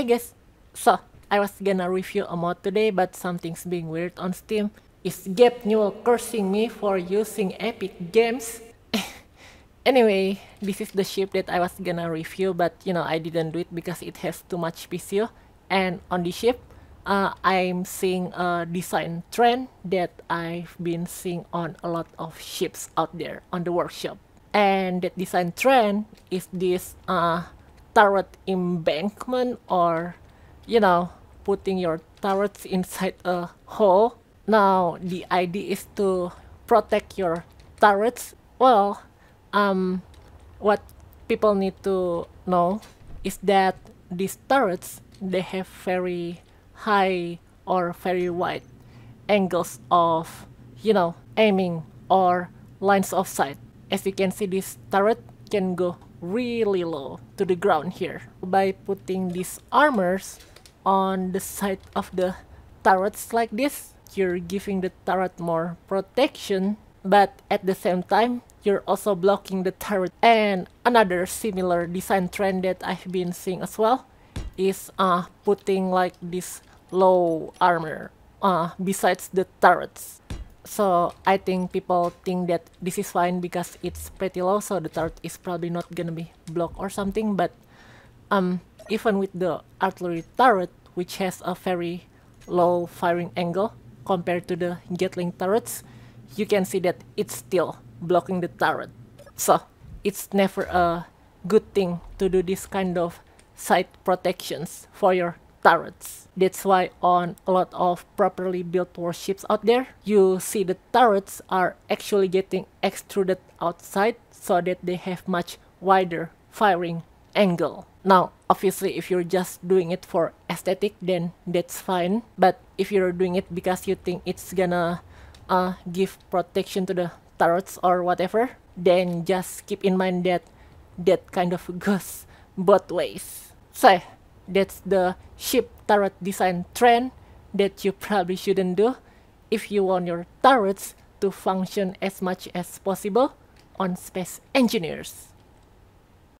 Hey guys, so I was gonna review a mod today but something's being weird on Steam. Is Gabe Newell cursing me for using Epic Games? anyway, this is the ship that I was gonna review but you know I didn't do it because it has too much PCO. And on the ship, uh, I'm seeing a design trend that I've been seeing on a lot of ships out there on the workshop. And that design trend is this uh, turret embankment or, you know, putting your turrets inside a hole. Now, the idea is to protect your turrets. Well, um, what people need to know is that these turrets, they have very high or very wide angles of, you know, aiming or lines of sight. As you can see, this turret can go really low to the ground here by putting these armors on the side of the turrets like this you're giving the turret more protection but at the same time you're also blocking the turret and another similar design trend that I've been seeing as well is uh, putting like this low armor uh, besides the turrets so I think people think that this is fine because it's pretty low, so the turret is probably not gonna be blocked or something. But um, even with the artillery turret, which has a very low firing angle compared to the Gatling turrets, you can see that it's still blocking the turret. So it's never a good thing to do this kind of side protections for your turrets. That's why on a lot of properly built warships out there, you see the turrets are actually getting extruded outside so that they have much wider firing angle. Now, obviously, if you're just doing it for aesthetic, then that's fine. But if you're doing it because you think it's gonna uh, give protection to the turrets or whatever, then just keep in mind that that kind of goes both ways. So, that's the ship turret design trend that you probably shouldn't do if you want your turrets to function as much as possible on space engineers.